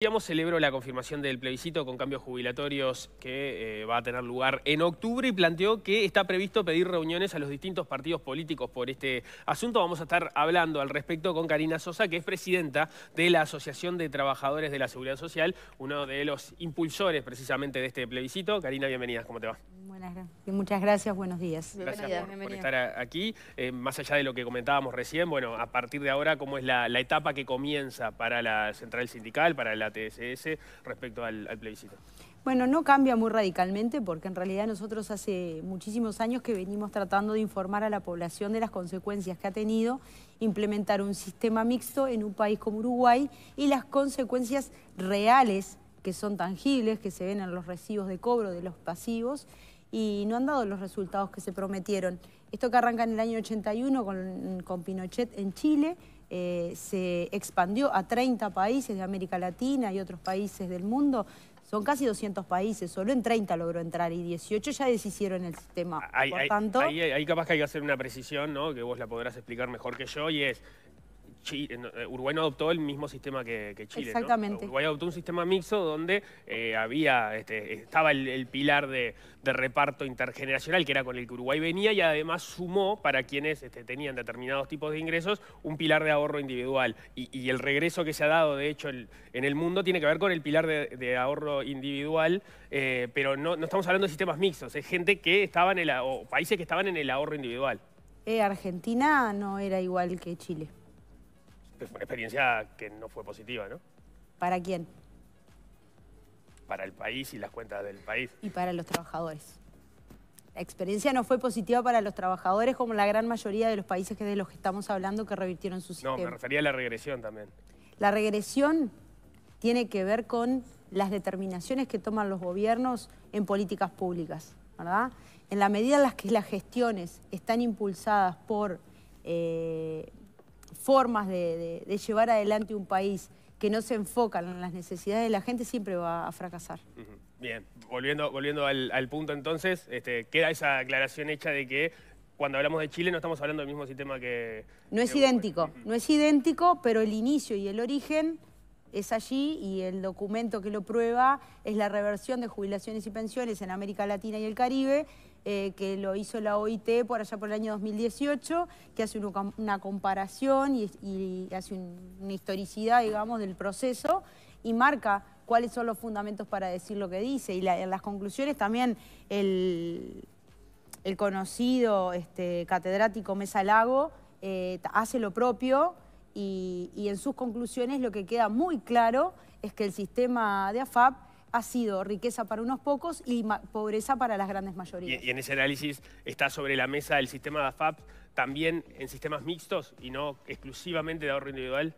Hemos celebro la confirmación del plebiscito con cambios jubilatorios que eh, va a tener lugar en octubre y planteó que está previsto pedir reuniones a los distintos partidos políticos por este asunto. Vamos a estar hablando al respecto con Karina Sosa, que es presidenta de la Asociación de Trabajadores de la Seguridad Social, uno de los impulsores precisamente de este plebiscito. Karina, bienvenida, ¿cómo te va? Buenas, muchas gracias, buenos días. Gracias por, estar aquí. Eh, más allá de lo que comentábamos recién, bueno, a partir de ahora, ¿cómo es la etapa que comienza para la central sindical, para la TSS respecto al, plebiscito? Bueno, no cambia muy radicalmente porque en realidad nosotros hace muchísimos años que venimos tratando de informar a la población de las consecuencias que ha tenido implementar un sistema mixto en un país como Uruguay y las consecuencias reales que son tangibles, que se ven en los recibos de cobro de los pasivos y no han dado los resultados que se prometieron. Esto que arranca en el año 81 con, con Pinochet en Chile eh, se expandió a 30 países de América Latina y otros países del mundo. Son casi 200 países, solo en 30 logró entrar y 18 ya deshicieron el sistema. hay, capaz que hay que hacer una precisión, ¿no? que vos la podrás explicar mejor que yo, y es, eh, eh, Uruguay no adoptó el mismo sistema que, Chile. Exactamente. Uruguay adoptó un sistema mixto donde eh, había, este, estaba el, pilar de, reparto intergeneracional, que era con el que Uruguay venía, y además sumó para quienes este, tenían determinados tipos de ingresos un pilar de ahorro individual. Y, el regreso que se ha dado, de hecho, en el mundo tiene que ver con el pilar de, ahorro individual, pero no, estamos hablando de sistemas mixtos, es gente que estaba en el, o países que estaban en el ahorro individual. Argentina no era igual que Chile. Pues, una experiencia que no fue positiva, ¿no? ¿Para quién? Para el país y las cuentas del país. Y para los trabajadores. La experiencia no fue positiva para los trabajadores como la gran mayoría de los países que de los que estamos hablando que revirtieron su sistema. No, me refería a la regresión también. La regresión tiene que ver con las determinaciones que toman los gobiernos en políticas públicas, ¿verdad? En la medida en las que las gestiones están impulsadas por eh, formas de, llevar adelante un país que no se enfocan en las necesidades de la gente siempre va a fracasar. Bien, volviendo, volviendo al, punto entonces, este, queda esa aclaración hecha de que cuando hablamos de Chile no estamos hablando del mismo sistema que... No es idéntico, no es idéntico, pero el inicio y el origen es allí y el documento que lo prueba es la reversión de jubilaciones y pensiones en América Latina y el Caribe, eh, que lo hizo la OIT por allá por el año 2018, que hace una comparación y, hace una historicidad, digamos, del proceso y marca cuáles son los fundamentos para decir lo que dice. Y en las conclusiones también el, conocido este, catedrático Mesa Lago eh, hace lo propio y, en sus conclusiones lo que queda muy claro es que el sistema de AFAP ha sido riqueza para unos pocos y pobreza para las grandes mayorías. Y, y, en ese análisis está sobre la mesa el sistema de AFAP también en sistemas mixtos y no exclusivamente de ahorro individual.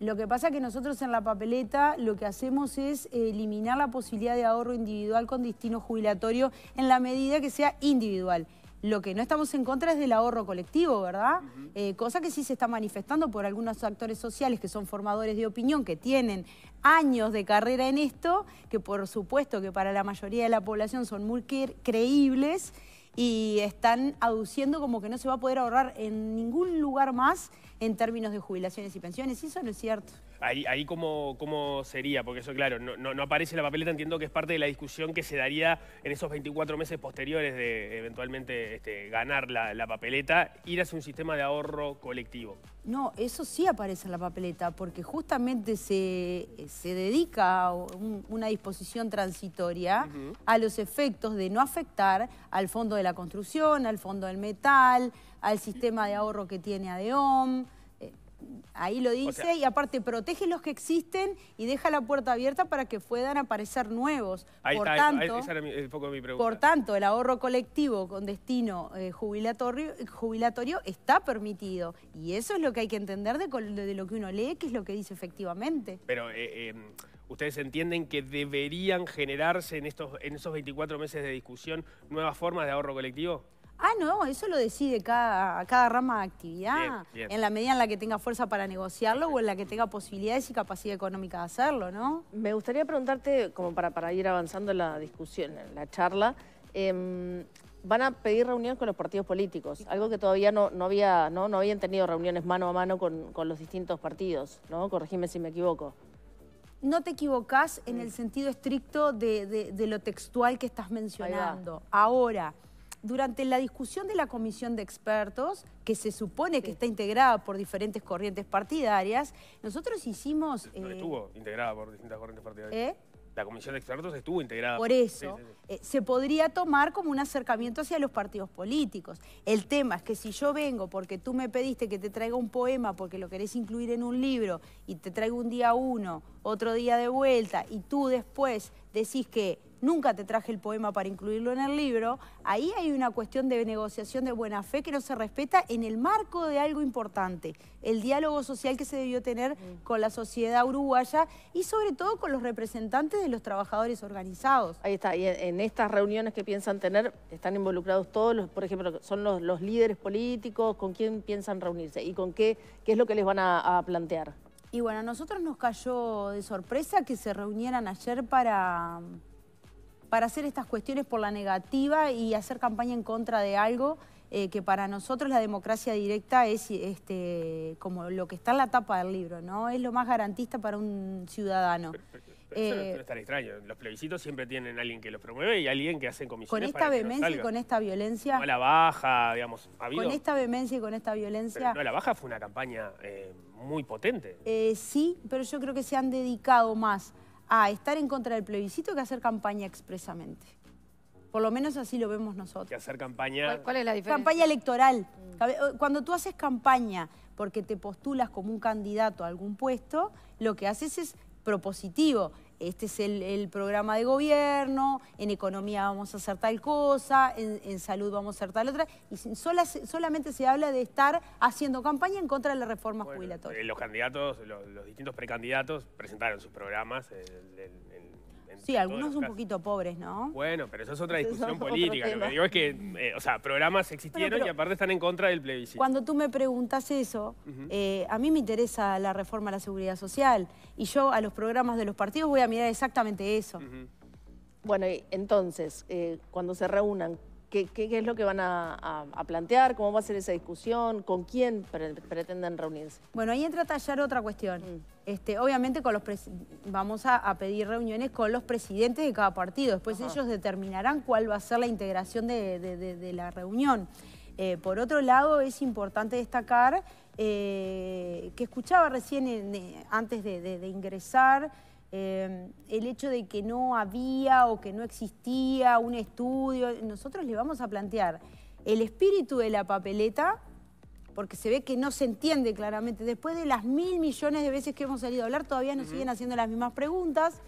Lo que pasa es que nosotros en la papeleta lo que hacemos es eliminar la posibilidad de ahorro individual con destino jubilatorio en la medida que sea individual. Lo que no estamos en contra es del ahorro colectivo, ¿verdad? Eh, cosa que sí se está manifestando por algunos actores sociales que son formadores de opinión, que tienen años de carrera en esto, que por supuesto que para la mayoría de la población son muy creíbles y están aduciendo como que no se va a poder ahorrar en ningún lugar más en términos de jubilaciones y pensiones. Y eso no es cierto. Ahí, ahí cómo, cómo, sería, porque eso, claro, no, no, en aparece la papeleta, entiendo que es parte de la discusión que se daría en esos 24 meses posteriores de eventualmente este, ganar la, papeleta, ir hacia un sistema de ahorro colectivo. No, eso sí aparece en la papeleta, porque justamente se, dedica una disposición transitoria a los efectos de no afectar al fondo de la construcción, al fondo del metal, al sistema de ahorro que tiene ADEOM, ahí lo dice, y aparte protege los que existen y deja la puerta abierta para que puedan aparecer nuevos. por tanto, el ahorro colectivo con destino eh, jubilatorio, está permitido. Y eso es lo que hay que entender de, lo que uno lee, que es lo que dice efectivamente. Pero... Eh, eh, ¿Ustedes entienden que deberían generarse en, estos, en esos 24 meses de discusión nuevas formas de ahorro colectivo? Ah, no, eso lo decide cada, cada rama de actividad, en la medida en la que tenga fuerza para negociarlo o en la que tenga posibilidades y capacidad económica de hacerlo, ¿no? Me gustaría preguntarte, como para, para ir avanzando en la discusión, en la charla, em, van a pedir reuniones con los partidos políticos, algo que todavía no, había, ¿no? habían tenido reuniones mano a mano con, los distintos partidos, ¿no? Corregime si me equivoco no te equivocás en mm. el sentido estricto de lo textual que estás mencionando. Ahora, durante la discusión de la comisión de expertos, que se supone que está integrada por diferentes corrientes partidarias, nosotros hicimos... No eh, estuvo integrada por distintas corrientes partidarias. ¿Eh? La comisión de expertos estuvo integrada. Por eso, eh, se podría tomar como un acercamiento hacia los partidos políticos. El tema es que si yo vengo porque tú me pediste que te traiga un poema porque lo querés incluir en un libro y te traigo un día uno, otro día de vuelta y tú después decís que nunca te traje el poema para incluirlo en el libro, ahí hay una cuestión de negociación de buena fe que no se respeta en el marco de algo importante, el diálogo social que se debió tener mm. con la sociedad uruguaya y sobre todo con los representantes de los trabajadores organizados. Ahí está, y en estas reuniones que piensan tener, están involucrados todos, por ejemplo, son los, líderes políticos, ¿con quién piensan reunirse y con qué, qué es lo que les van a, a plantear? Y bueno, a nosotros nos cayó de sorpresa que se reunieran ayer para para hacer estas cuestiones por la negativa y hacer campaña en contra de algo eh, que para nosotros la democracia directa es este, como lo que está en la tapa del libro, ¿no? Es lo más garantista para un ciudadano. eso eh, no, es tan extraño. Los plebiscitos siempre tienen alguien que los promueve y alguien que hacen comisiones. Con esta vehemencia y con esta violencia. No la baja, digamos. Ha habido, con esta vehemencia y con esta violencia. no la baja fue una campaña eh, muy potente. sí, pero yo creo que se han dedicado más a estar en contra del plebiscito que hacer campaña expresamente. Por lo menos así lo vemos nosotros. Que hacer campaña... es la diferencia? Campaña electoral. Eh, cuando tú haces campaña porque te postulas como un candidato a algún puesto, lo que haces es propositivo este es el, programa de gobierno, en economía vamos a hacer tal cosa, en, salud vamos a hacer tal otra, y solamente se habla de estar haciendo campaña en contra de la reforma jubilatorias. Eh, los candidatos, los, distintos precandidatos presentaron sus programas, sí, algunos un poquito pobres, ¿no? Bueno, pero eso es otra discusión política. Lo que digo es que, eh, o sea, programas existieron y aparte están en contra del plebiscito. Cuando tú me preguntas eso, eh, a mí me interesa la reforma a la seguridad social y yo a los programas de los partidos voy a mirar exactamente eso. Bueno, entonces, eh, cuando se reúnan ¿Qué, es lo que van a, plantear? ¿Cómo va a ser esa discusión? ¿Con quién pretenden reunirse? Bueno, ahí entra a tallar otra cuestión. Mm. Este, obviamente con los vamos a, pedir reuniones con los presidentes de cada partido. Después ellos determinarán cuál va a ser la integración de, la reunión. Eh, por otro lado, es importante destacar eh, que escuchaba recién eh, antes de ingresar Em, el hecho de que no había o que no existía un estudio. Nosotros le vamos a plantear el espíritu de la papeleta, porque se ve que no se entiende claramente. Después de las mil millones de veces que hemos salido a hablar, todavía nos siguen haciendo las mismas preguntas.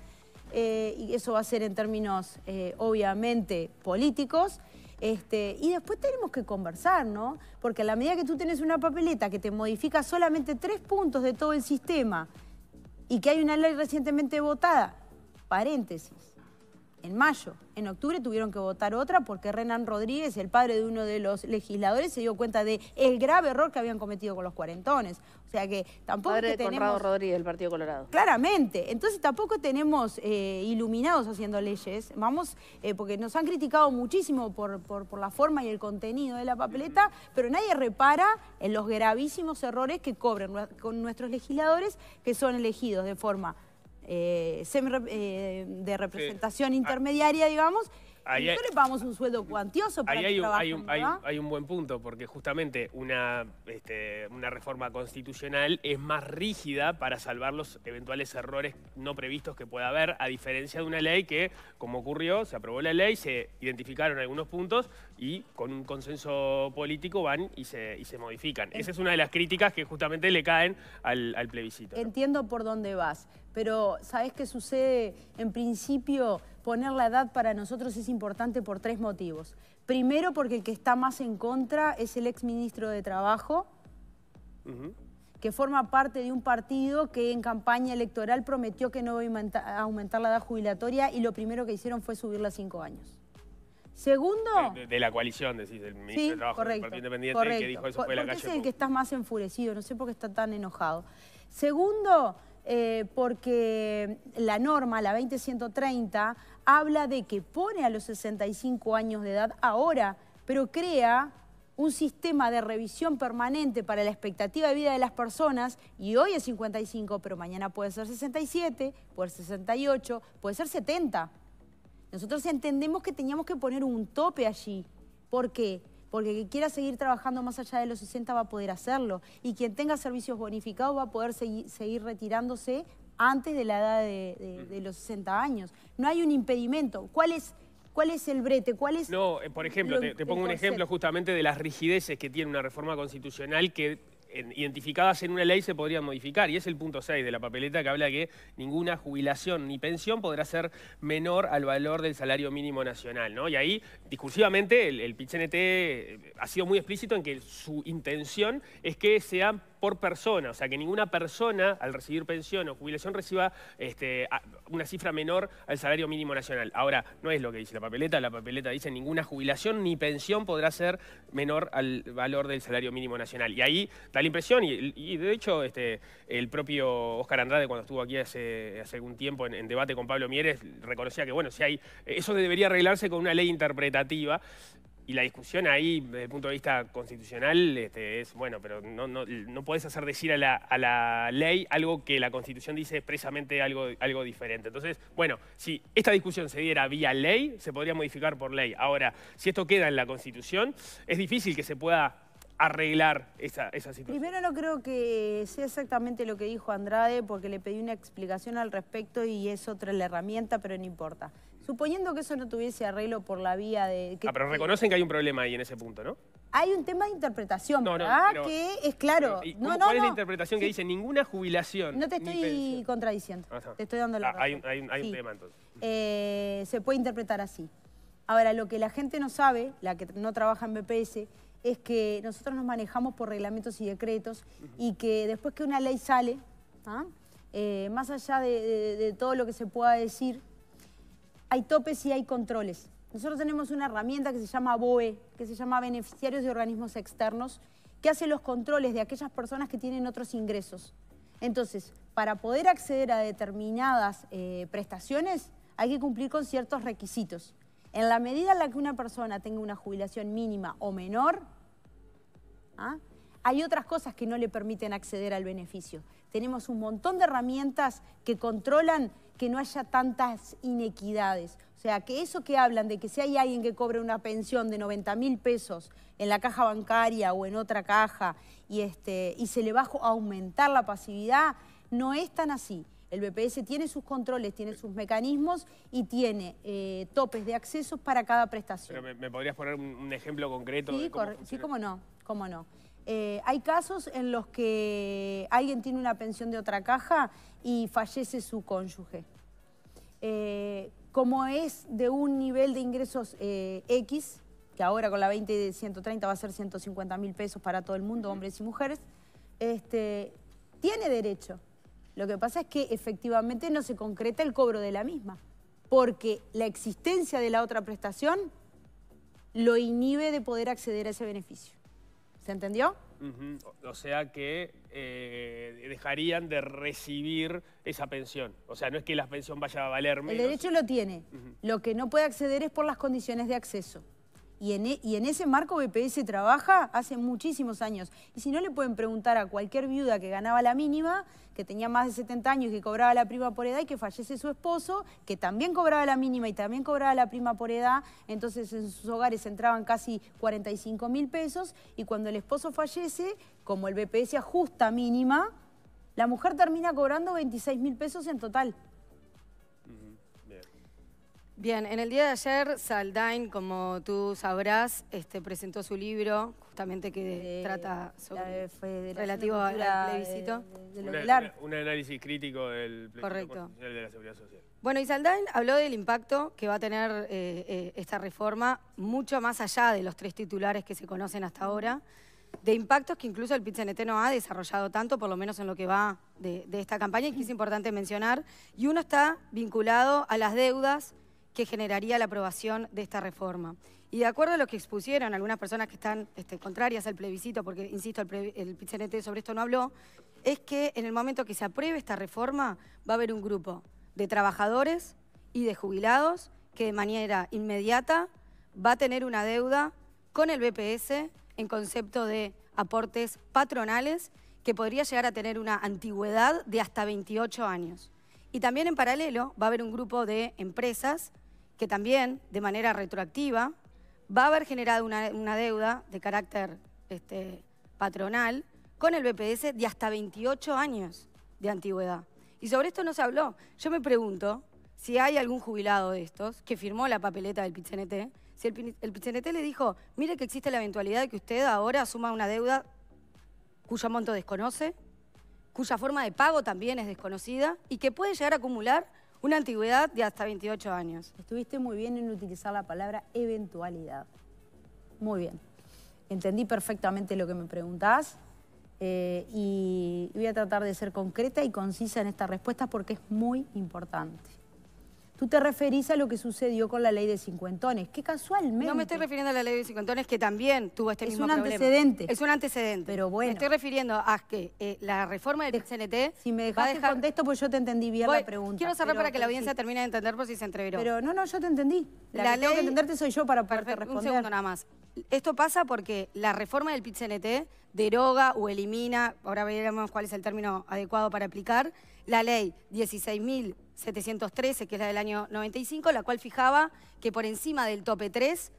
Eh, y eso va a ser en términos, eh, obviamente, políticos. Este, y después tenemos que conversar, ¿no? Porque a la medida que tú tienes una papeleta que te modifica solamente tres puntos de todo el sistema, y que hay una ley recientemente votada, paréntesis, en mayo, en octubre tuvieron que votar otra porque Renan Rodríguez, el padre de uno de los legisladores, se dio cuenta de el grave error que habían cometido con los cuarentones. O sea que tampoco que tenemos... Rodríguez del Partido Colorado. Claramente. Entonces tampoco tenemos eh, iluminados haciendo leyes. Vamos, eh, porque nos han criticado muchísimo por, por, la forma y el contenido de la papeleta, pero nadie repara en los gravísimos errores que cobran con nuestros legisladores que son elegidos de forma eh, de representación ah. intermediaria, digamos, ahí le pagamos un sueldo cuantioso para ahí hay, hay, un, hay, un, buen punto, porque justamente una, este, una reforma constitucional es más rígida para salvar los eventuales errores no previstos que pueda haber, a diferencia de una ley que, como ocurrió, se aprobó la ley, se identificaron algunos puntos y con un consenso político van y se, modifican. Esa es una de las críticas que justamente le caen al plebiscito. Entiendo por dónde vas pero ¿sabés qué sucede? En principio, poner la edad para nosotros es importante por tres motivos. Primero, porque el que está más en contra es el exministro de Trabajo, que forma parte de un partido que en campaña electoral prometió que no iba a aumentar la edad jubilatoria y lo primero que hicieron fue subirla a cinco años. Segundo... De, la coalición, decís, el ministro de Trabajo correcto, del Partido Independiente que dijo eso fue la calle. es el que estás más enfurecido, no sé por qué está tan enojado. Segundo, eh, porque la norma, la 20130, habla de que pone a los 65 años de edad ahora, pero crea un sistema de revisión permanente para la expectativa de vida de las personas y hoy es 55, pero mañana puede ser 67, puede ser 68, puede ser 70. Nosotros entendemos que teníamos que poner un tope allí. ¿Por qué? porque quien quiera seguir trabajando más allá de los 60 va a poder hacerlo y quien tenga servicios bonificados va a poder seguir, retirándose antes de la edad de, los 60 años. No hay un impedimento. ¿Cuál es, cuál es el brete? ¿Cuál es no, eh, por ejemplo, te, pongo un ejemplo justamente de las rigideces que tiene una reforma constitucional que identificadas en una ley se podrían modificar. Y es el punto 6 de la papeleta que habla que ninguna jubilación ni pensión podrá ser menor al valor del salario mínimo nacional. ¿no? Y ahí, discursivamente, el, el e eh, ha sido muy explícito en que su intención es que sea por persona, o sea que ninguna persona al recibir pensión o jubilación reciba este, una cifra menor al salario mínimo nacional. Ahora, no es lo que dice la papeleta, la papeleta dice ninguna jubilación ni pensión podrá ser menor al valor del salario mínimo nacional. Y ahí, tal impresión, y, de hecho este, el propio Oscar Andrade cuando estuvo aquí hace, hace algún tiempo en, debate con Pablo Mieres, reconocía que bueno, si hay, eso debería arreglarse con una ley interpretativa. Y la discusión ahí, desde el punto de vista constitucional, este, es, bueno, pero no, no, podés hacer decir a la, ley algo que la Constitución dice expresamente algo, algo diferente. Entonces, bueno, si esta discusión se diera vía ley, se podría modificar por ley. Ahora, si esto queda en la Constitución, es difícil que se pueda arreglar esa, esa, situación? Primero no creo que sea exactamente lo que dijo Andrade porque le pedí una explicación al respecto y es otra la herramienta, pero no importa. Suponiendo que eso no tuviese arreglo por la vía de... ah, pero reconocen que hay un problema ahí en ese punto, ¿no? Hay un tema de interpretación, no, que es claro. ¿Cuál es la interpretación que dice ninguna jubilación? No te estoy contradiciendo, te estoy dando la ah, Hay, un tema entonces. Eh, se puede interpretar así. Ahora, lo que la gente no sabe, la que no trabaja en BPS, es que nosotros nos manejamos por reglamentos y decretos y que después que una ley sale, ¿ah? eh, más allá de, todo lo que se pueda decir, hay topes y hay controles. Nosotros tenemos una herramienta que se llama BOE, que se llama Beneficiarios de Organismos Externos, que hace los controles de aquellas personas que tienen otros ingresos. Entonces, para poder acceder a determinadas eh, prestaciones, hay que cumplir con ciertos requisitos. En la medida en la que una persona tenga una jubilación mínima o menor, ¿Ah? Hay otras cosas que no le permiten acceder al beneficio. Tenemos un montón de herramientas que controlan que no haya tantas inequidades. O sea, que eso que hablan de que si hay alguien que cobre una pensión de 90 mil pesos en la caja bancaria o en otra caja y, este, y se le va a aumentar la pasividad, no es tan así. El BPS tiene sus controles, tiene sus mecanismos y tiene eh, topes de acceso para cada prestación. me, podrías poner un, ejemplo concreto? de sí, cómo no cómo no. Eh, hay casos en los que alguien tiene una pensión de otra caja y fallece su cónyuge. Eh, como es de un nivel de ingresos eh, X, que ahora con la 20 de 130 va a ser 150 mil pesos para todo el mundo, hombres y mujeres, este, tiene derecho. Lo que pasa es que efectivamente no se concreta el cobro de la misma, porque la existencia de la otra prestación lo inhibe de poder acceder a ese beneficio. ¿Se entendió? O sea que eh, dejarían de recibir esa pensión. O sea, no es que la pensión vaya a valer menos. El derecho lo tiene. Lo que no puede acceder es por las condiciones de acceso. E, y en, ese marco BPS trabaja hace muchísimos años. Y si no le pueden preguntar a cualquier viuda que ganaba la mínima, que tenía más de 70 años y que cobraba la prima por edad y que fallece su esposo, que también cobraba la mínima y también cobraba la prima por edad, entonces en sus hogares entraban casi 45 mil pesos y cuando el esposo fallece, como el BPS ajusta mínima, la mujer termina cobrando 26 mil pesos en total. Bien, en el día de ayer Saldain, como tú sabrás, este, presentó su libro, justamente que eh, trata sobre relativo al plebiscito. un análisis crítico del plebiscito de la seguridad social. Bueno, y Saldain habló del impacto que va a tener eh, eh, esta reforma, mucho más allá de los tres titulares que se conocen hasta ahora, de impactos que incluso el pit no ha desarrollado tanto, por lo menos en lo que va de esta campaña, y que es importante mencionar. Y uno está vinculado a las deudas que generaría la aprobación de esta reforma. Y de acuerdo a lo que expusieron algunas personas que están este, contrarias al plebiscito, porque, insisto, el, el sobre esto no habló, es que en el momento que se apruebe esta reforma va a haber un grupo de trabajadores y de jubilados que de manera inmediata va a tener una deuda con el BPS en concepto de aportes patronales que podría llegar a tener una antigüedad de hasta 28 años. Y también en paralelo va a haber un grupo de empresas que también, de manera retroactiva, va a haber generado una, deuda de carácter este, patronal con el BPS de hasta 28 años de antigüedad. Y sobre esto no se habló. Yo me pregunto si hay algún jubilado de estos que firmó la papeleta del PITCNT, si el, el le dijo, mire que existe la eventualidad de que usted ahora asuma una deuda cuyo monto desconoce, cuya forma de pago también es desconocida y que puede llegar a acumular una antigüedad de hasta 28 años. Estuviste muy bien en utilizar la palabra eventualidad. Muy bien. Entendí perfectamente lo que me preguntás eh, y voy a tratar de ser concreta y concisa en esta respuesta porque es muy importante. Tú te referís a lo que sucedió con la ley de cincuentones, que casualmente... No me estoy refiriendo a la ley de cincuentones, que también tuvo este mismo problema. Es un antecedente. Es un antecedente. Pero bueno... estoy refiriendo a que eh, la reforma del CNT... Si me dejaste dejar... contesto, pues yo te entendí bien la pregunta. Quiero cerrar para que la audiencia termine de entender por si se entreveró. Pero no, no, yo te entendí. La, ley... tengo que entenderte soy yo para poder responder. Un segundo nada más. Esto pasa porque la reforma del pit deroga o elimina, ahora veremos cuál es el término adecuado para aplicar, la ley 16.000 713, que es la del año 95, la cual fijaba que por encima del tope 3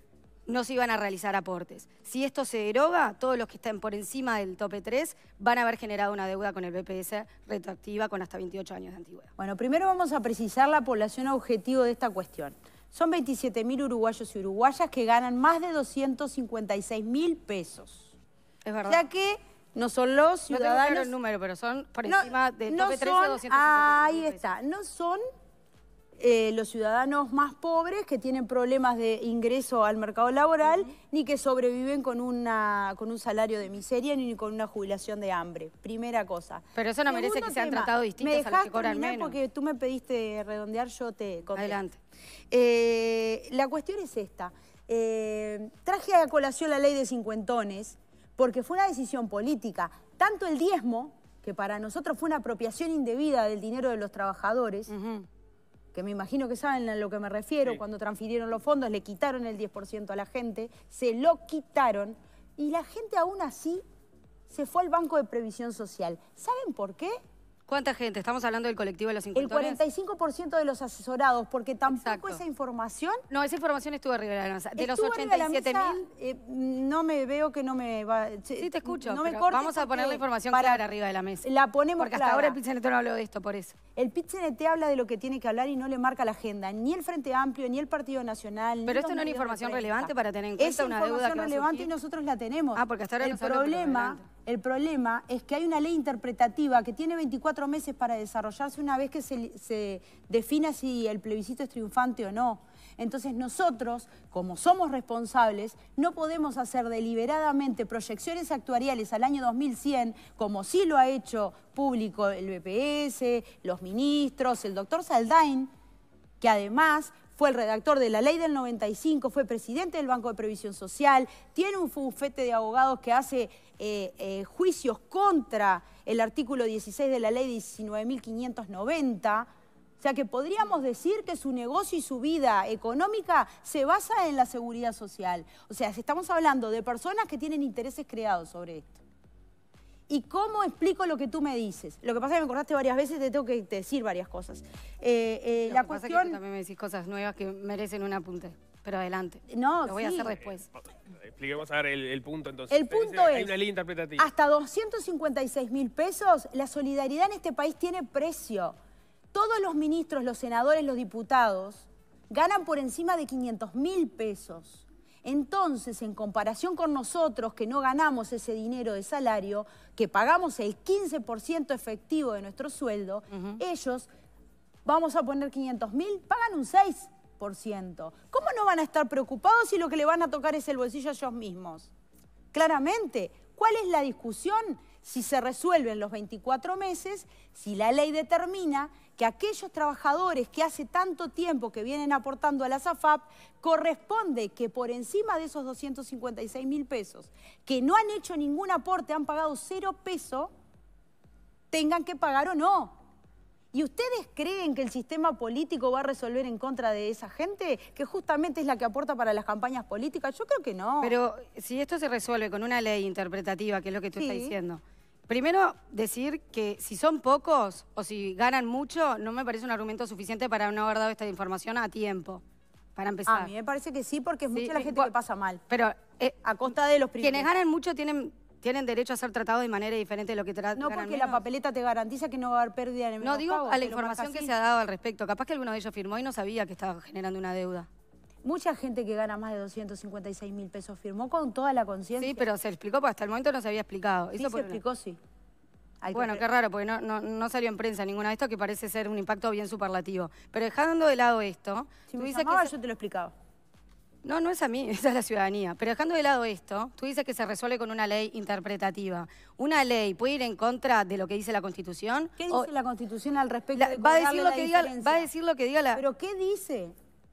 no se iban a realizar aportes. Si esto se deroga, todos los que estén por encima del tope 3 van a haber generado una deuda con el BPS retroactiva con hasta 28 años de antigüedad. Bueno, primero vamos a precisar la población objetivo de esta cuestión. Son 27.000 uruguayos y uruguayas que ganan más de 256.000 pesos. Es verdad. Ya que no son los ciudadanos... No el número, pero son Ahí está, no son eh, los ciudadanos más pobres que tienen problemas de ingreso al mercado laboral, ni que sobreviven con, una, con un salario de miseria, ni con una jubilación de hambre. Primera cosa. Pero eso no merece que sean tratados distintos me a los que cobran menos. porque tú me pediste redondear, yo te conté. Adelante. Eh, la cuestión es esta. Eh, traje a colación la ley de cincuentones, porque fue una decisión política. Tanto el diezmo, que para nosotros fue una apropiación indebida del dinero de los trabajadores, que me imagino que saben a lo que me refiero, cuando transfirieron los fondos le quitaron el 10% a la gente, se lo quitaron y la gente aún así se fue al Banco de Previsión Social. ¿Saben por qué? ¿Cuánta gente? Estamos hablando del colectivo de los incultores. El 45% de los asesorados, porque tampoco esa información... No, esa información estuvo arriba de la mesa. De los 87 mil... Eh, no me veo que no me va... Sí, te escucho, no me vamos a poner la información clara arriba de la mesa. La ponemos Porque hasta ahora el no habló de esto, por eso. El Pizzenete habla de lo que tiene que hablar y no le marca la agenda. Ni el Frente Amplio, ni el Partido Nacional... Pero esto no es información relevante para tener en cuenta una deuda que información relevante y nosotros la tenemos. Ah, porque hasta ahora El problema... El problema es que hay una ley interpretativa que tiene 24 meses para desarrollarse una vez que se, defina si el plebiscito es triunfante o no. Entonces nosotros, como somos responsables, no podemos hacer deliberadamente proyecciones actuariales al año 2100, como sí lo ha hecho público el BPS, los ministros, el doctor Saldain, que además fue el redactor de la ley del 95, fue presidente del Banco de Previsión Social, tiene un bufete de abogados que hace eh, eh, juicios contra el artículo 16 de la ley 19.590. O sea que podríamos decir que su negocio y su vida económica se basa en la seguridad social. O sea, estamos hablando de personas que tienen intereses creados sobre esto. ¿Y cómo explico lo que tú me dices? Lo que pasa es que me acordaste varias veces, te tengo que decir varias cosas. Eh, la cuestión... Pasa es que también me decís cosas nuevas que merecen un apunte. Pero adelante. No, Lo voy a hacer después. Eh, expliquemos ahora el, punto entonces. El punto es, hasta 256 mil pesos, la solidaridad en este país tiene precio. Todos los ministros, los senadores, los diputados ganan por encima de 500 mil pesos. Entonces, en comparación con nosotros que no ganamos ese dinero de salario, que pagamos el 15% efectivo de nuestro sueldo, ellos, vamos a poner 500 mil, pagan un 6%. ¿Cómo no van a estar preocupados si lo que le van a tocar es el bolsillo a ellos mismos? Claramente, ¿cuál es la discusión? Si se resuelve en los 24 meses, si la ley determina que aquellos trabajadores que hace tanto tiempo que vienen aportando a la SAFAP, corresponde que por encima de esos 256 mil pesos, que no han hecho ningún aporte, han pagado cero peso, tengan que pagar o no. ¿Y ustedes creen que el sistema político va a resolver en contra de esa gente, que justamente es la que aporta para las campañas políticas? Yo creo que no. Pero si esto se resuelve con una ley interpretativa, que es lo que tú estás diciendo, Primero, decir que si son pocos o si ganan mucho, no me parece un argumento suficiente para no haber dado esta información a tiempo. Para empezar. A mí me parece que sí, porque es mucha la eh, gente que pasa mal. Pero eh, a costa de los primeros. Quienes ganan mucho tienen tienen derecho a ser tratados de manera diferente de lo que tratan No, porque la papeleta te garantiza que no va a haber pérdida en el No, digo a la información que se ha dado al respecto. Capaz que alguno de ellos firmó y no sabía que estaba generando una deuda. Mucha gente que gana más de 256 mil pesos firmó con toda la conciencia. Sí, pero se explicó, porque hasta el momento no se había explicado. Sí, Eso se explicó, sí. bueno, qué raro, porque no, salió en prensa ninguna de esto, que parece ser un impacto bien superlativo. Pero dejando de lado esto... Si me llamaba, que... yo te lo explicaba. No, no es a mí, es a la ciudadanía. Pero dejando de lado esto, tú dices que se resuelve con una ley interpretativa. ¿Una ley puede ir en contra de lo que dice la Constitución? ¿Qué dice la Constitución al respecto? de va, a decir lo que diga, va, a decir lo que diga, la... ¿Pero qué dice?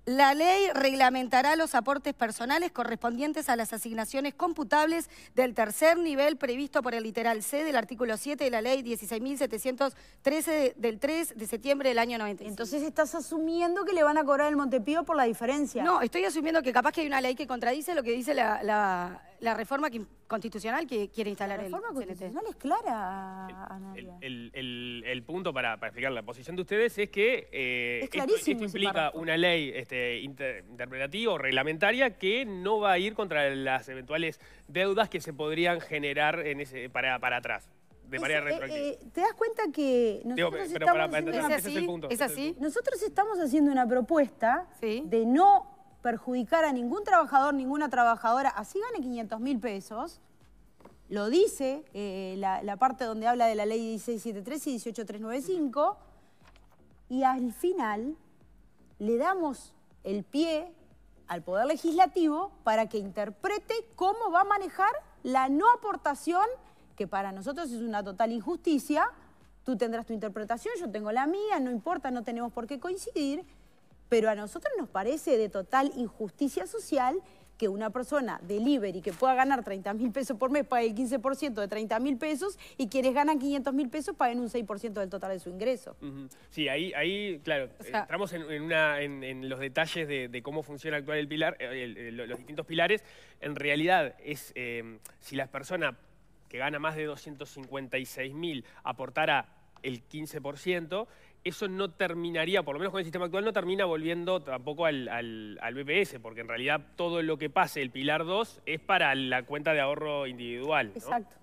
La ley reglamentará los aportes personales correspondientes a las asignaciones computables del tercer nivel previsto por el literal C del artículo 7 de la ley 16.713 del 3 de septiembre del año 90. Entonces estás asumiendo que le van a cobrar el Montepío por la diferencia. No, estoy asumiendo que capaz que hay una ley que contradice lo que dice la, la la reforma constitucional que quiere instalar el La reforma constitucional es clara, El, el, punto para, explicar la posición de ustedes es que eh, esto, implica una ley este, interpretativa o reglamentaria que no va a ir contra las eventuales deudas que se podrían generar en ese, para, atrás de manera eh, retroactiva. Eh, ¿Te das cuenta que nosotros haciendo... ¿Es así? Nosotros estamos haciendo una propuesta de no perjudicar a ningún trabajador, ninguna trabajadora, así gane 500 mil pesos, lo dice eh, la, la, parte donde habla de la ley 1673 y 18395, y al final le damos el pie al Poder Legislativo para que interprete cómo va a manejar la no aportación, que para nosotros es una total injusticia. Tú tendrás tu interpretación, yo tengo la mía, no importa, no tenemos por qué coincidir, pero a nosotros nos parece de total injusticia social que una persona delivery que pueda ganar 30 mil pesos por mes pague el 15% de 30 mil pesos y quienes ganan 500 mil pesos paguen un 6% del total de su ingreso. Sí, ahí, ahí claro, eh, entramos en, una, en, los detalles de, cómo funciona actual el pilar, eh, los distintos pilares. En realidad es em, si la persona que gana más de 256 mil aportara el 15%, eso no terminaría, por lo menos con el sistema actual, no termina volviendo tampoco al, BPS, porque en realidad todo lo que pase el Pilar 2 es para la cuenta de ahorro individual. Exacto.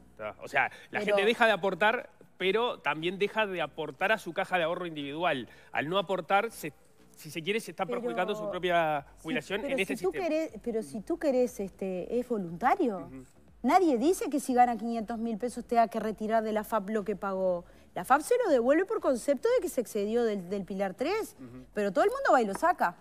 O sea, la gente deja de aportar, pero también deja de aportar a su caja de ahorro individual. Al no aportar, si se quiere, se está perjudicando su propia jubilación en este sistema. pero si tú querés, este, es voluntario. Nadie dice que si gana 500 mil pesos tenga que retirar de la FAP lo que pagó. La FAP se lo devuelve por concepto de que se excedió del, Pilar 3, pero todo el mundo va y lo saca.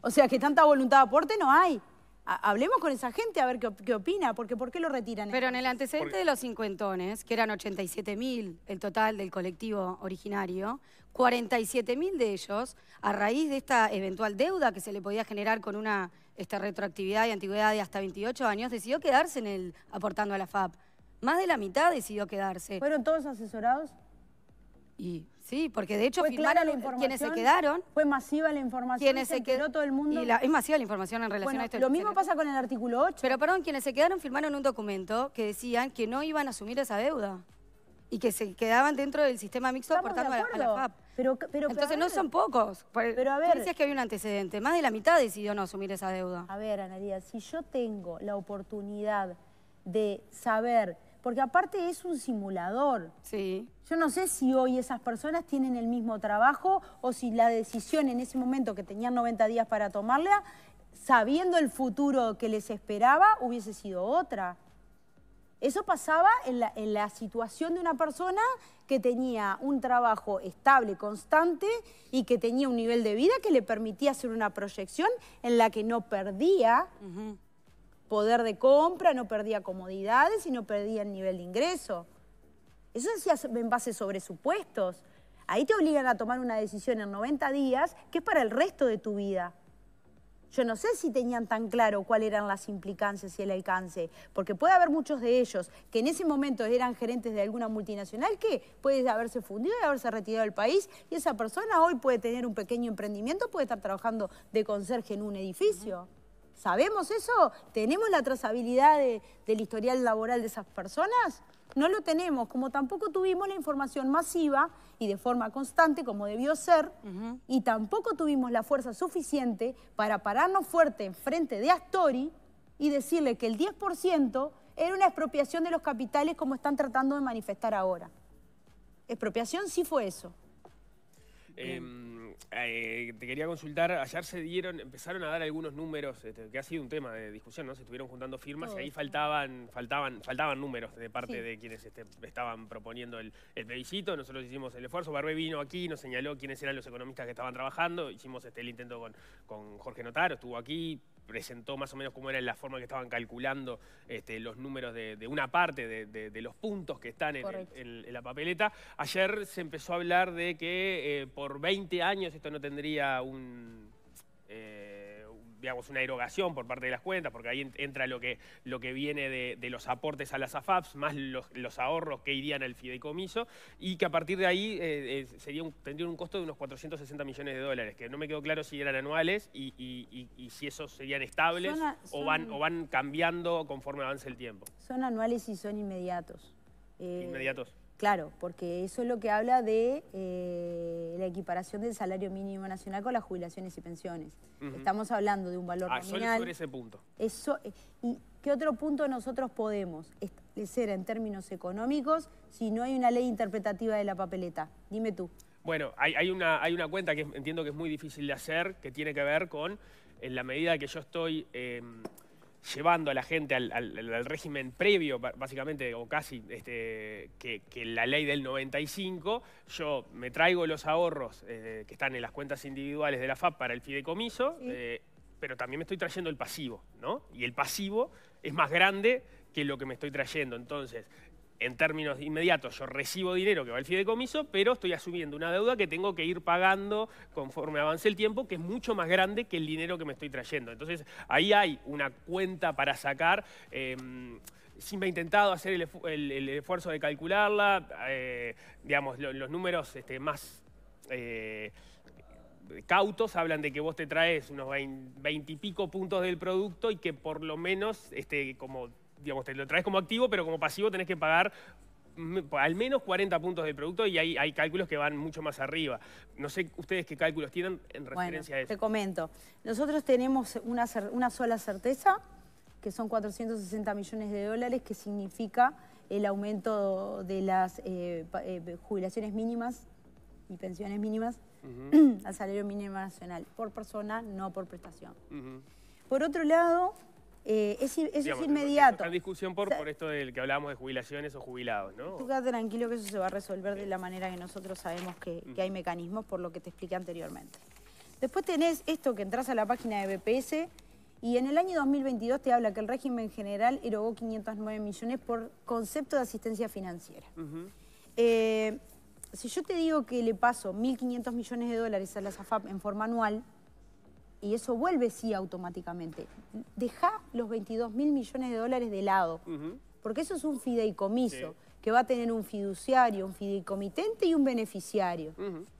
O sea que tanta voluntad de aporte no hay. Hablemos con esa gente a ver qué, opina, porque ¿por qué lo retiran? Pero en el antecedente de los cincuentones, que eran 87.000 el total del colectivo originario, 47.000 de ellos, a raíz de esta eventual deuda que se le podía generar con una esta retroactividad y antigüedad de hasta 28 años, decidió quedarse en el aportando a la FAP. Más de la mitad decidió quedarse. ¿Fueron todos asesorados? sí, porque de hecho firmaron quienes se quedaron. Fue masiva la información, quienes se, quedó todo el mundo. Y es masiva la información en relación a esto. Lo mismo pasa con el artículo 8. Pero perdón, quienes se quedaron firmaron un documento que decían que no iban a asumir esa deuda y que se quedaban dentro del sistema mixto aportando a la, FAP. Pero, Entonces no son pocos. Pero a ver, decías que había un antecedente. Más de la mitad decidió no asumir esa deuda. A ver, Díaz, si yo tengo la oportunidad de saber porque aparte es un simulador. Yo no sé si hoy esas personas tienen el mismo trabajo o si la decisión en ese momento que tenían 90 días para tomarla, sabiendo el futuro que les esperaba, hubiese sido otra. Eso pasaba en la, en la, situación de una persona que tenía un trabajo estable, constante y que tenía un nivel de vida que le permitía hacer una proyección en la que no perdía poder de compra, no perdía comodidades y no perdía el nivel de ingreso. Eso se en base sobre supuestos. Ahí te obligan a tomar una decisión en 90 días que es para el resto de tu vida. Yo no sé si tenían tan claro cuáles eran las implicancias y el alcance, porque puede haber muchos de ellos que en ese momento eran gerentes de alguna multinacional que puede haberse fundido y haberse retirado del país y esa persona hoy puede tener un pequeño emprendimiento, puede estar trabajando de conserje en un edificio. ¿Sabemos eso? ¿Tenemos la trazabilidad del historial laboral de esas personas? No lo tenemos, como tampoco tuvimos la información masiva y de forma constante como debió ser, y tampoco tuvimos la fuerza suficiente para pararnos fuerte en frente de Astori y decirle que el 10% era una expropiación de los capitales como están tratando de manifestar ahora. Expropiación sí fue eso. Em, eh, te quería consultar, ayer se dieron, empezaron a dar algunos números, este, que ha sido un tema de discusión, ¿no? Se estuvieron juntando firmas y ahí faltaban, faltaban, faltaban números de parte de quienes este, estaban proponiendo el, el, plebiscito. Nosotros hicimos el esfuerzo, Barbe vino aquí, nos señaló quiénes eran los economistas que estaban trabajando, hicimos este, el intento con, con Jorge Notaro, estuvo aquí, presentó más o menos cómo era la forma que estaban calculando este, los números de, una parte de, los puntos que están en, la papeleta. Ayer se empezó a hablar de que eh, por 20 años esto no tendría un... Eh, digamos, una erogación por parte de las cuentas, porque ahí entra lo que, lo que viene de, los aportes a las AFAPs, más los, ahorros que irían al fideicomiso, y que a partir de ahí eh, eh, tendría un costo de unos 460 millones de dólares, que no me quedó claro si eran anuales y, si esos serían estables o, van, o van cambiando conforme avance el tiempo. Son anuales y son inmediatos. Eh, inmediatos. Claro, porque eso es lo que habla de eh, la equiparación del salario mínimo nacional con las jubilaciones y pensiones. Estamos hablando de un valor ah, solo sobre ese punto. Eh, ¿Y qué otro punto nosotros podemos establecer en términos económicos si no hay una ley interpretativa de la papeleta? Dime tú. Bueno, hay, una, cuenta que entiendo que es muy difícil de hacer, que tiene que ver con, en la medida que yo estoy... Em, llevando a la gente al, régimen previo, básicamente, o casi, este, que, la ley del 95, yo me traigo los ahorros eh, que están en las cuentas individuales de la FAP para el fideicomiso, eh, pero también me estoy trayendo el pasivo, ¿no? Y el pasivo es más grande que lo que me estoy trayendo. Entonces, en términos inmediatos, yo recibo dinero que va al fideicomiso, pero estoy asumiendo una deuda que tengo que ir pagando conforme avance el tiempo, que es mucho más grande que el dinero que me estoy trayendo. Entonces, ahí hay una cuenta para sacar. Eh, siempre he intentado hacer el, esfuerzo de calcularla, eh, digamos, los números este, más... Eh, cautos hablan de que vos te traes unos 20 y pico puntos del producto y que por lo menos, este, como digamos, te lo traes como activo, pero como pasivo tenés que pagar al menos 40 puntos del producto y hay, cálculos que van mucho más arriba. No sé ustedes qué cálculos tienen en referencia a eso. Te comento. Nosotros tenemos una, una sola certeza, que son 460 millones de dólares, que significa el aumento de las eh, eh, jubilaciones mínimas y pensiones mínimas al salario mínimo nacional, por persona, no por prestación. Por otro lado, eh, es, eso es inmediato. Esta discusión por, esto del que hablábamos de jubilaciones o jubilados, ¿no? Tú quédate tranquilo que eso se va a resolver de la manera que nosotros sabemos que, mm. hay mecanismos, por lo que te expliqué anteriormente. Después tenés esto que entras a la página de BPS y en el año 2022 te habla que el régimen general erogó 509 millones por concepto de asistencia financiera. Eh, si yo te digo que le paso 1.500 millones de dólares a la SAFAP en forma anual, y eso vuelve sí automáticamente. Deja los 22 mil millones de dólares de lado, porque eso es un fideicomiso. que va a tener un fiduciario, un fideicomitente y un beneficiario,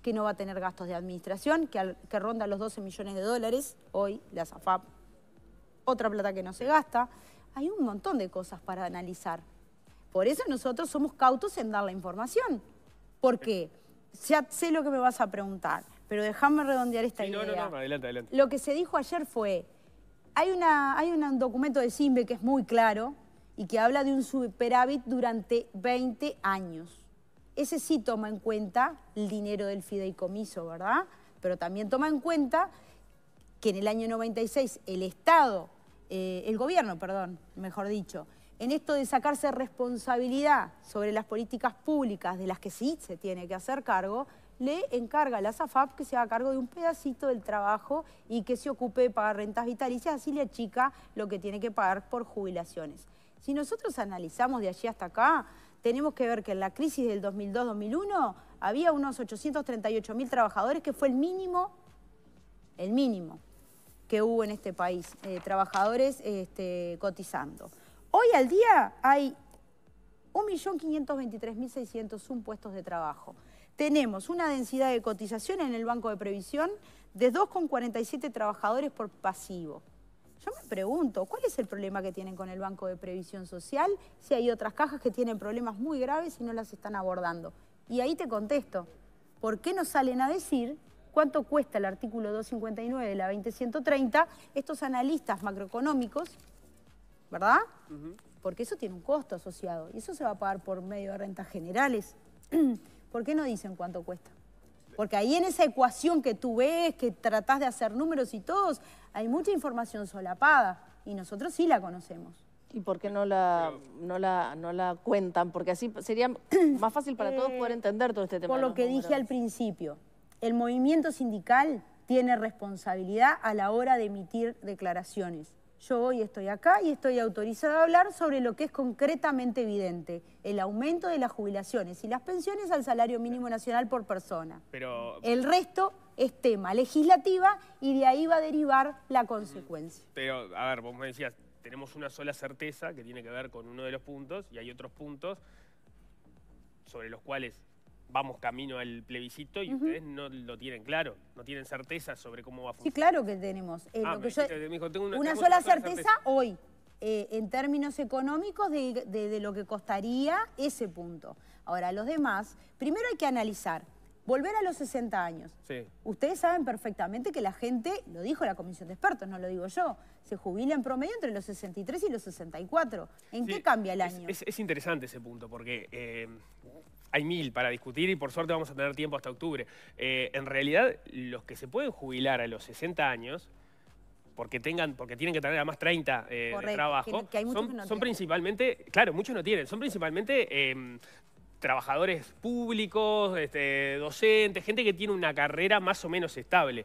que no va a tener gastos de administración, que, ronda los 12 millones de dólares hoy, la SAFAP, otra plata que no se gasta. Hay un montón de cosas para analizar. Por eso nosotros somos cautos en dar la información. Porque sé lo que me vas a preguntar pero déjame redondear esta sí, idea. No, no, no, adelante, adelante. Lo que se dijo ayer fue, hay, una, hay un documento de CIMBE que es muy claro y que habla de un superávit durante 20 años. Ese sí toma en cuenta el dinero del fideicomiso, ¿verdad? Pero también toma en cuenta que en el año 96 el Estado, eh, el gobierno, perdón, mejor dicho, en esto de sacarse responsabilidad sobre las políticas públicas de las que sí se tiene que hacer cargo, le encarga a la SAFAP que se haga cargo de un pedacito del trabajo y que se ocupe de pagar rentas vitalicias, así le achica lo que tiene que pagar por jubilaciones. Si nosotros analizamos de allí hasta acá, tenemos que ver que en la crisis del 2002-2001 había unos 838 mil trabajadores, que fue el mínimo, el mínimo que hubo en este país, eh, trabajadores este, cotizando. Hoy al día hay 1.523.601 puestos de trabajo tenemos una densidad de cotización en el banco de previsión de 2,47 trabajadores por pasivo. Yo me pregunto, ¿cuál es el problema que tienen con el Banco de Previsión Social si hay otras cajas que tienen problemas muy graves y no las están abordando? Y ahí te contesto, ¿por qué no salen a decir cuánto cuesta el artículo 259 de la 20130 estos analistas macroeconómicos, ¿verdad? Porque eso tiene un costo asociado y eso se va a pagar por medio de rentas generales. ¿Por qué no dicen cuánto cuesta? Porque ahí en esa ecuación que tú ves, que tratás de hacer números y todos, hay mucha información solapada y nosotros sí la conocemos. ¿Y por qué no la, no la, cuentan? Porque así sería más fácil para todos poder entender todo este tema. Por lo que dije al principio, el movimiento sindical tiene responsabilidad a la hora de emitir declaraciones. Yo hoy estoy acá y estoy autorizado a hablar sobre lo que es concretamente evidente, el aumento de las jubilaciones y las pensiones al salario mínimo nacional por persona. Pero... El resto es tema legislativa y de ahí va a derivar la consecuencia. Pero, a ver, vos me decías, tenemos una sola certeza que tiene que ver con uno de los puntos y hay otros puntos sobre los cuales vamos camino al plebiscito y ustedes no lo tienen claro, no tienen certeza sobre cómo va a funcionar. Sí, claro que tenemos. yo, tengo una, sola certeza, hoy, eh, en términos económicos, de, lo que costaría ese punto. Ahora, los demás, primero hay que analizar. Volver a los 60 años. Ustedes saben perfectamente que la gente, lo dijo la comisión de expertos, no lo digo yo, se jubila en promedio entre los 63 y los 64. ¿En qué cambia el año? Es, interesante ese punto, porque eh, hay mil para discutir y por suerte vamos a tener tiempo hasta octubre. Eh, en realidad, los que se pueden jubilar a los 60 años, porque tengan, porque tienen que tener además 30 eh, trabajo, son, principalmente, claro, muchos no tienen, son principalmente em, trabajadores públicos, este, docentes, gente que tiene una carrera más o menos estable.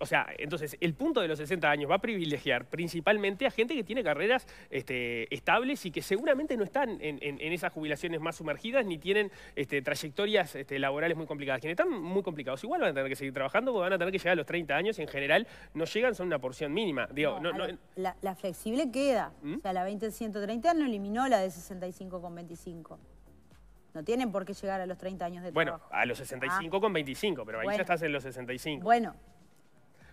o sea, entonces, el punto de los 60 años va a privilegiar principalmente a gente que tiene carreras este, estables y que seguramente no están en, esas jubilaciones más sumergidas ni tienen este, trayectorias laborales muy complicadas. Quienes están muy complicados igual van a tener que seguir trabajando porque van a tener que llegar a los 30 años y en general no llegan, son una porción mínima. la, flexible queda. ¿Mm? O sea, la 20-130 no eliminó la de 65 con 25. No tienen por qué llegar a los 30 años de trabajo. Bueno, a los 65 ah. con 25, pero ahí ya estás en los 65. Bueno,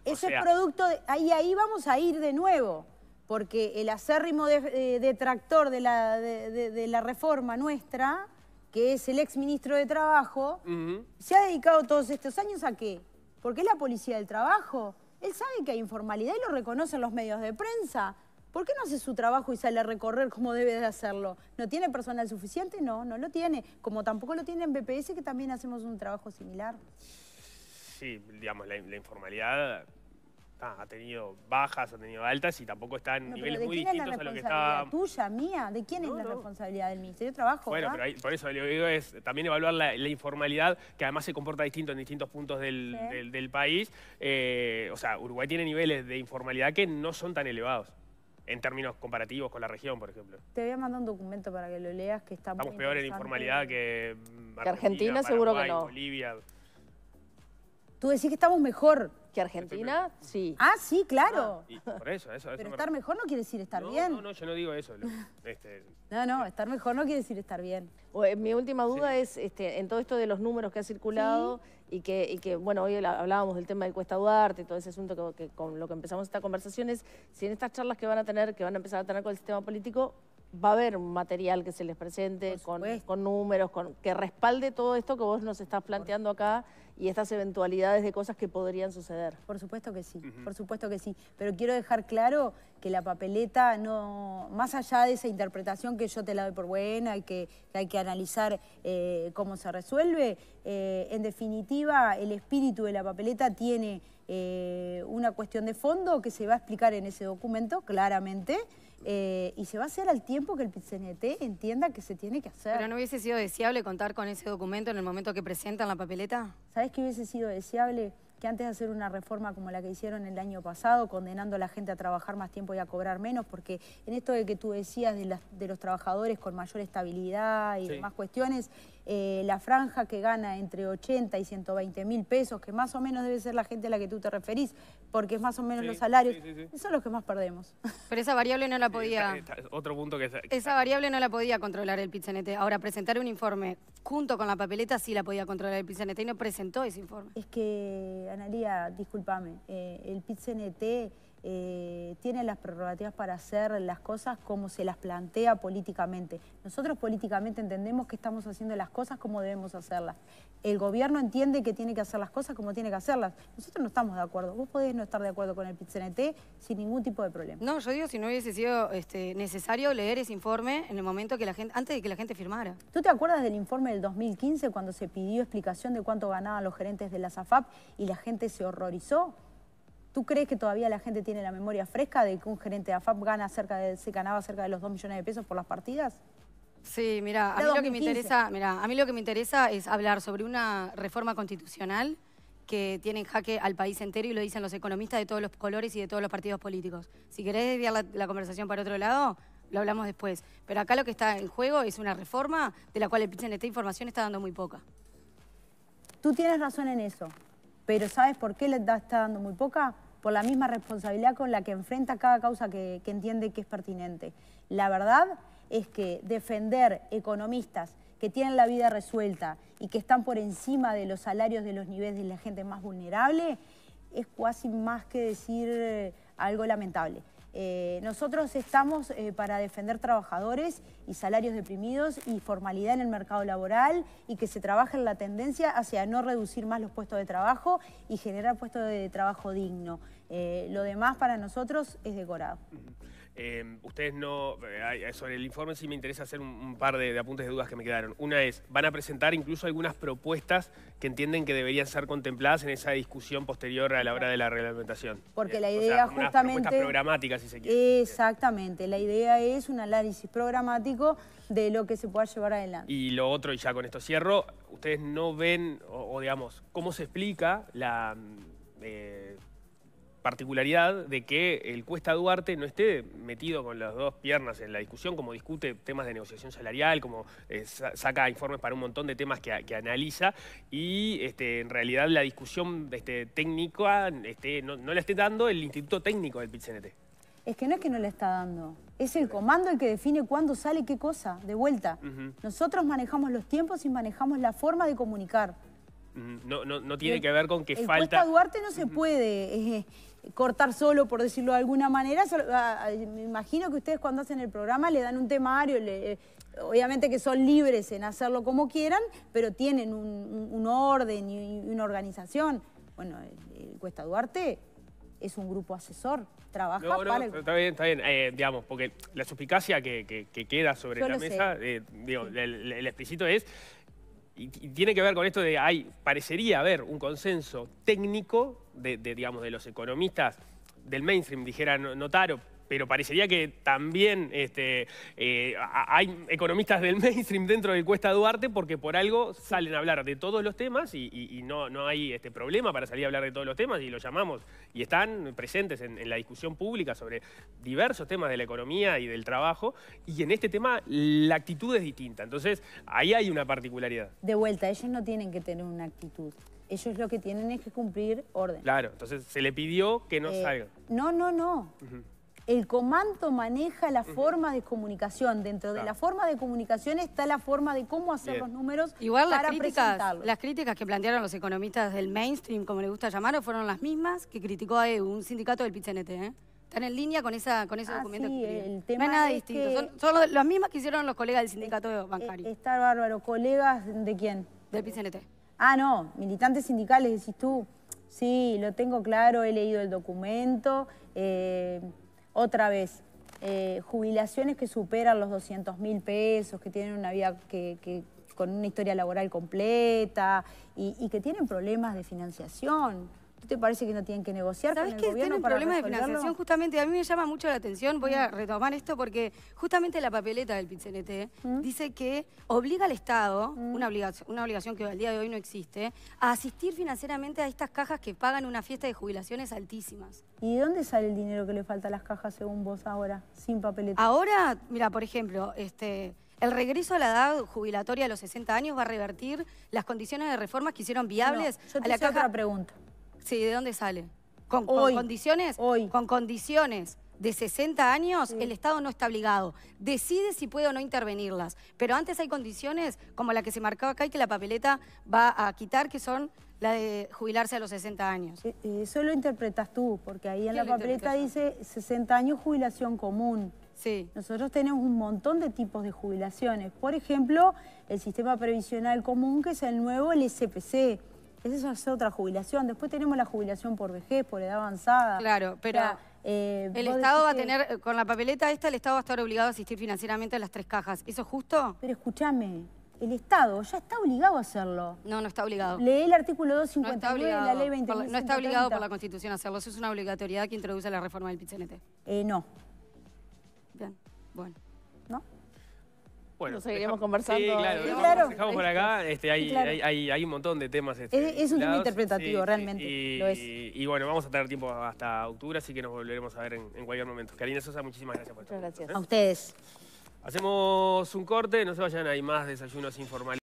ese eso es producto Ahí, ahí vamos a ir de nuevo, porque el acérrimo eh, detractor de, la, de, la reforma nuestra, que es el exministro de Trabajo, se ha dedicado todos estos años a qué? Porque es la policía del trabajo. Él sabe que hay informalidad y lo reconocen los medios de prensa. ¿Por qué no hace su trabajo y sale a recorrer como debe de hacerlo? ¿No tiene personal suficiente? No, no lo tiene. Como tampoco lo tiene en BPS, que también hacemos un trabajo similar. Sí, digamos, la, informalidad ha tenido bajas, ha tenido altas y tampoco está en niveles muy distintos a lo que ¿Tuya, mía? ¿De quién es la responsabilidad del Ministerio de Trabajo? Bueno, ah? pero por eso lo que digo es también evaluar la, informalidad, que además se comporta distinto en distintos puntos del, país. Eh, o sea, Uruguay tiene niveles de informalidad que no son tan elevados en términos comparativos con la región, por ejemplo. Te voy a mandar un documento para que lo leas que está Estamos peor en informalidad que Argentina, seguro que no. Bolivia. Tú decís que estamos mejor. ¿Que Argentina? Sí. Ah, sí, claro. Ah. por eso, Pero estar mejor no quiere decir estar bien. No, no, yo no digo eso. Este, no, no, estar mejor no quiere decir estar bien. Eh, mi última duda es, este, en todo esto de los números que ha circulado y, que, que, bueno, hoy hablábamos del tema de Cuesta Duarte y todo ese asunto que, con lo que empezamos esta conversación es si en estas charlas que van a tener, que van a empezar a tener con el sistema político, va a haber material que se les presente con, con, números, que respalde todo esto que vos nos estás planteando acá y estas eventualidades de cosas que podrían suceder. Por supuesto que sí, por supuesto que sí. Pero quiero dejar claro que la papeleta, no, más allá de esa interpretación que yo te la doy por buena y que, hay que analizar eh, cómo se resuelve, eh, en definitiva el espíritu de la papeleta tiene eh, una cuestión de fondo que se va a explicar en ese documento claramente. Eh, y se va a hacer al tiempo que el PCNT entienda que se tiene que hacer. ¿Pero no hubiese sido deseable contar con ese documento en el momento que presentan la papeleta? ¿Sabes qué hubiese sido deseable? que antes de hacer una reforma como la que hicieron el año pasado, condenando a la gente a trabajar más tiempo y a cobrar menos, porque en esto de que tú decías de, los trabajadores con mayor estabilidad y demás más cuestiones, eh, la franja que gana entre 80 y 120 mil pesos, que más o menos debe ser la gente a la que tú te referís, porque es más o menos los salarios, son los que más perdemos. Pero esa variable no la podía... otro punto que... Esa, variable no la podía controlar el Pizzanete. Ahora, presentar un informe junto con la papeleta sí la podía controlar el NT y no presentó ese informe. Es que, Analía, discúlpame, eh, el NT... Eh, tiene las prerrogativas para hacer las cosas como se las plantea políticamente. Nosotros políticamente entendemos que estamos haciendo las cosas como debemos hacerlas. El gobierno entiende que tiene que hacer las cosas como tiene que hacerlas. Nosotros no estamos de acuerdo. Vos podés no estar de acuerdo con el PIT-CNT sin ningún tipo de problema. No, yo digo si no hubiese sido este, necesario leer ese informe en el momento que la gente, antes de que la gente firmara. ¿Tú te acuerdas del informe del 2015 cuando se pidió explicación de cuánto ganaban los gerentes de la SAFAP y la gente se horrorizó? ¿Tú crees que todavía la gente tiene la memoria fresca de que un gerente de AFAP gana cerca de, se ganaba cerca de los 2 millones de pesos por las partidas? Sí, mira, a mí lo que me interesa, a mí lo que me interesa es hablar sobre una reforma constitucional que tiene en jaque al país entero y lo dicen los economistas de todos los colores y de todos los partidos políticos. Si querés desviar la, conversación para otro lado, lo hablamos después. Pero acá lo que está en juego es una reforma de la cual el esta Información está dando muy poca. Tú tienes razón en eso, pero ¿sabes por qué le está dando muy poca? por la misma responsabilidad con la que enfrenta cada causa que, entiende que es pertinente. La verdad es que defender economistas que tienen la vida resuelta y que están por encima de los salarios de los niveles de la gente más vulnerable es casi más que decir eh, algo lamentable. Eh, nosotros estamos eh, para defender trabajadores y salarios deprimidos y formalidad en el mercado laboral y que se trabaje en la tendencia hacia no reducir más los puestos de trabajo y generar puestos de trabajo digno. Eh, lo demás para nosotros es decorado. Eh, ustedes no, eh, sobre el informe sí me interesa hacer un, par de, apuntes de dudas que me quedaron. Una es, van a presentar incluso algunas propuestas que entienden que deberían ser contempladas en esa discusión posterior a la hora de la reglamentación. Porque la idea o justamente... programáticas, si se quiere. Exactamente, la idea es un análisis programático de lo que se pueda llevar adelante. Y lo otro, y ya con esto cierro, ustedes no ven, o, digamos, cómo se explica la... Eh, particularidad de que el Cuesta Duarte no esté metido con las dos piernas en la discusión, como discute temas de negociación salarial, como eh, saca informes para un montón de temas que, analiza, y este, en realidad la discusión este, técnica este, no, la esté dando el Instituto Técnico del PIT-CNT. Es que no es que no la está dando, es el comando el que define cuándo sale qué cosa, de vuelta. Nosotros manejamos los tiempos y manejamos la forma de comunicar. No, no, tiene que ver con que el falta... Cuesta Duarte no se puede eh, cortar solo, por decirlo de alguna manera. Ah, ah, me imagino que ustedes cuando hacen el programa le dan un temario, eh, obviamente que son libres en hacerlo como quieran, pero tienen un, orden y, una organización. Bueno, Cuesta Duarte es un grupo asesor, trabaja para Está bien, está bien, eh, digamos, porque la suspicacia que, queda sobre la mesa, eh, el, es y, tiene que ver con esto de, hay, parecería haber un consenso técnico de, digamos, de los economistas del mainstream, dijera Notaro, pero parecería que también este, eh, hay economistas del mainstream dentro de Cuesta Duarte porque por algo salen a hablar de todos los temas y, no, no hay este problema para salir a hablar de todos los temas y los llamamos y están presentes en, la discusión pública sobre diversos temas de la economía y del trabajo y en este tema la actitud es distinta. Entonces ahí hay una particularidad. De vuelta, ellos no tienen que tener una actitud. Ellos lo que tienen es que cumplir orden. Claro, entonces se le pidió que no eh, salga. No, no, no. El comando maneja la forma de comunicación. Dentro de la forma de comunicación está la forma de cómo hacer los números Igual las críticas, Las críticas que plantearon los economistas del mainstream, como le gusta llamarlo, fueron las mismas que criticó a e un sindicato del PCNT. ¿eh? Están en línea con, esa, con ese ah, documento No hay nada distinto. Son, las mismas que hicieron los colegas del sindicato bancario. Está bárbaro. ¿Colegas de quién? Del PCNT. Ah, no, militantes sindicales, decís tú. Sí, lo tengo claro, he leído el documento. Eh, otra vez, eh, jubilaciones que superan los 200 mil pesos, que tienen una vida que, con una historia laboral completa y que tienen problemas de financiación. ¿Usted parece que no tienen que negociar ¿Sabes con el que problema de financiación justamente a mí me llama mucho la atención, voy a mm. retomar esto porque justamente la papeleta del Pizzenete mm. dice que obliga al Estado, mm. una, obligación, que al día de hoy no existe, a asistir financieramente a estas cajas que pagan una fiesta de jubilaciones altísimas. ¿Y de dónde sale el dinero que le falta a las cajas según vos ahora, sin papeleta? Ahora, mira, por ejemplo, este el regreso a la edad jubilatoria a los 60 años va a revertir las condiciones de reformas que hicieron viables a la caja... otra pregunta. Sí, ¿de dónde sale? Con, condiciones, hoy. con condiciones de 60 años, el Estado no está obligado. Decide si puede o no intervenirlas. Pero antes hay condiciones como la que se marcaba acá y que la papeleta va a quitar, que son la de jubilarse a los 60 años. Eh, eh, eso lo interpretas tú, porque ahí en la papeleta dice 60 años jubilación común. Sí. Nosotros tenemos un montón de tipos de jubilaciones. Por ejemplo, el sistema previsional común, que es el nuevo, el SPC esa es otra jubilación. Después tenemos la jubilación por vejez, por edad avanzada. Claro, pero... Eh, el Estado va a tener, con la papeleta esta, el Estado va a estar obligado a asistir financieramente a las tres cajas. ¿Eso es justo? Pero escúchame, el Estado ya está obligado a hacerlo. No, no está obligado. Lee el artículo 259 de la ley 24. No está obligado por la Constitución a hacerlo. Eso es una obligatoriedad que introduce la reforma del PITCNT. Eh, no. Bien, bueno. Bueno, seguiremos conversando. Sí, por acá. hay, hay, hay, un montón de temas. Este, es, un tema interpretativo, realmente. Y, Lo es. Y, bueno, vamos a tener tiempo hasta octubre, así que nos volveremos a ver en, cualquier momento. Karina Sosa, muchísimas gracias por estar. Muchas gracias. ¿eh? A ustedes. Hacemos un corte, no se vayan, hay más desayunos informales.